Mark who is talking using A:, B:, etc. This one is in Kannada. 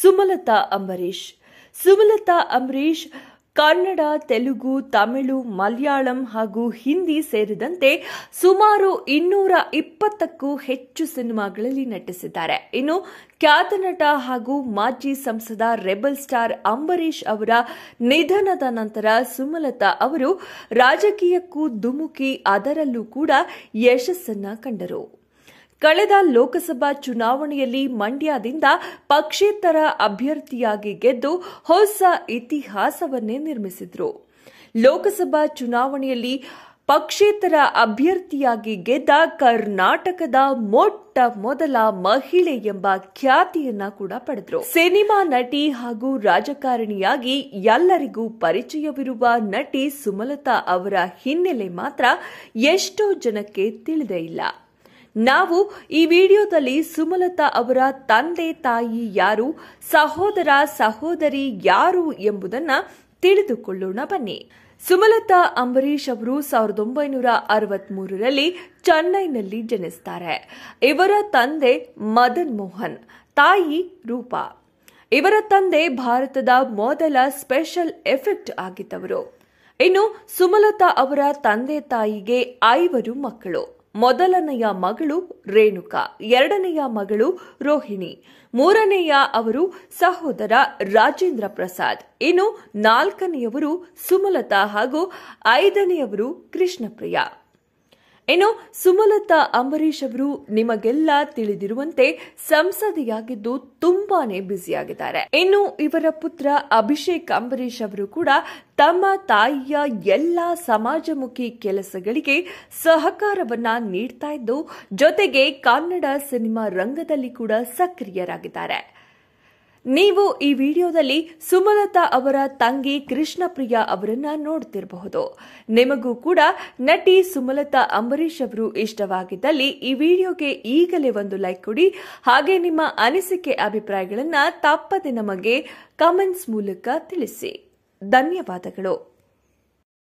A: ಸುಮಲತಾ ಅಂಬರೀಶ್ ಸುಮಲತಾ ಅಂಬರೀಶ್ ಕನ್ನಡ ತೆಲುಗು ತಮಿಳು ಮಲಯಾಳಂ ಹಾಗೂ ಹಿಂದಿ ಸೇರಿದಂತೆ ಸುಮಾರು ಇನ್ನೂರ ಇಪ್ಪತ್ತಕ್ಕೂ ಹೆಚ್ಚು ಸಿನಿಮಾಗಳಲ್ಲಿ ನಟಿಸಿದ್ದಾರೆ ಇನ್ನು ಖ್ಯಾತ ನಟ ಹಾಗೂ ಮಾಜಿ ಸಂಸದ ರೆಬಲ್ ಸ್ಟಾರ್ ಅಂಬರೀಷ್ ಅವರ ನಿಧನದ ನಂತರ ಸುಮಲತಾ ಅವರು ರಾಜಕೀಯಕ್ಕೂ ಧುಮುಕಿ ಅದರಲ್ಲೂ ಕೂಡ ಯಶಸ್ಸನ್ನ ಕಂಡರು ಕಳೆದ ಲೋಕಸಭಾ ಚುನಾವಣೆಯಲ್ಲಿ ಮಂಡ್ಯದಿಂದ ಪಕ್ಷೇತರ ಅಭ್ಯರ್ಥಿಯಾಗಿ ಗೆದ್ದು ಹೊಸ ಇತಿಹಾಸವನ್ನೇ ನಿರ್ಮಿಸಿದ್ರು ಲೋಕಸಭಾ ಚುನಾವಣೆಯಲ್ಲಿ ಪಕ್ಷೇತರ ಅಭ್ಯರ್ಥಿಯಾಗಿ ಗೆದ್ದ ಕರ್ನಾಟಕದ ಮೊಟ್ಟ ಮೊದಲ ಮಹಿಳೆ ಎಂಬ ಖ್ಯಾತಿಯನ್ನ ಕೂಡ ಪಡೆದರು ಸಿನಿಮಾ ನಟಿ ಹಾಗೂ ರಾಜಕಾರಣಿಯಾಗಿ ಎಲ್ಲರಿಗೂ ಪರಿಚಯವಿರುವ ನಟಿ ಸುಮಲತಾ ಅವರ ಹಿನ್ನೆಲೆ ಮಾತ್ರ ಎಷ್ಟೋ ಜನಕ್ಕೆ ತಿಳಿದೇ ಇಲ್ಲ ನಾವು ಈ ವಿಡಿಯೋದಲ್ಲಿ ಸುಮಲತಾ ಅವರ ತಂದೆ ತಾಯಿ ಯಾರು ಸಹೋದರ ಸಹೋದರಿ ಯಾರು ಎಂಬುದನ್ನ ತಿಳಿದುಕೊಳ್ಳೋಣ ಬನ್ನಿ ಸುಮಲತಾ ಅಂಬರೀಷ್ ಅವರು ಸಾವಿರದ ಒಂಬೈನೂರ ಅರವತ್ಮೂರರಲ್ಲಿ ಚೆನ್ನೈನಲ್ಲಿ ಜನಿಸ್ತಾರೆ ಇವರ ತಂದೆ ಮದನ್ ಮೋಹನ್ ತಾಯಿ ರೂಪಾ ಇವರ ತಂದೆ ಭಾರತದ ಮೊದಲ ಸ್ಪೆಷಲ್ ಎಫೆಕ್ಟ್ ಆಗಿದ್ದವರು ಇನ್ನು ಸುಮಲತಾ ಅವರ ತಂದೆ ತಾಯಿಗೆ ಐವರು ಮಕ್ಕಳು ಮೊದಲನೆಯ ಮಗಳು ರೇಣುಕಾ ಎರಡನೆಯ ಮಗಳು ರೋಹಿಣಿ ಮೂರನೆಯ ಅವರು ಸಹೋದರ ರಾಜೇಂದ್ರ ಪ್ರಸಾದ್ ಇನ್ನು ನಾಲ್ಕನೆಯವರು ಸುಮಲತಾ ಹಾಗೂ ಐದನೆಯವರು ಕೃಷ್ಣಪ್ರಿಯ ಇನ್ನು ಸುಮಲತಾ ಅಂಬರೀಶ್ ಅವರು ನಿಮಗೆಲ್ಲ ತಿಳಿದಿರುವಂತೆ ಸಂಸದೆಯಾಗಿದ್ದು ತುಂಬಾನೇ ಬ್ಯುಸಿಯಾಗಿದ್ದಾರೆ ಇನ್ನು ಇವರ ಪುತ್ರ ಅಭಿಷೇಕ್ ಅಂಬರೀಶ್ ಅವರು ಕೂಡ ತಮ್ಮ ತಾಯಿಯ ಎಲ್ಲ ಸಮಾಜಮುಖಿ ಕೆಲಸಗಳಿಗೆ ಸಹಕಾರವನ್ನ ನೀಡ್ತಾ ಇದ್ದು ಜೊತೆಗೆ ಕನ್ನಡ ಸಿನಿಮಾ ರಂಗದಲ್ಲಿ ಕೂಡ ಸಕ್ರಿಯರಾಗಿದ್ದಾರೆ ನೀವು ಈ ವಿಡಿಯೋದಲ್ಲಿ ಸುಮಲತಾ ಅವರ ತಂಗಿ ಕೃಷ್ಣಪ್ರಿಯಾ ಅವರನ್ನ ನೋಡ್ತಿರಬಹುದು ನಿಮಗೂ ಕೂಡ ನಟಿ ಸುಮಲತಾ ಅಂಬರೀಶ್ ಅವರು ಇಷ್ಟವಾಗಿದ್ದಲ್ಲಿ ಈ ವಿಡಿಯೋಗೆ ಈಗಲೇ ಒಂದು ಲೈಕ್ ಕೊಡಿ ಹಾಗೆ ನಿಮ್ಮ ಅನಿಸಿಕೆ ಅಭಿಪ್ರಾಯಗಳನ್ನು ತಪ್ಪದೆ ನಮಗೆ ಕಮೆಂಟ್ಸ್ ಮೂಲಕ ತಿಳಿಸಿ ಧನ್ಯವಾದಗಳು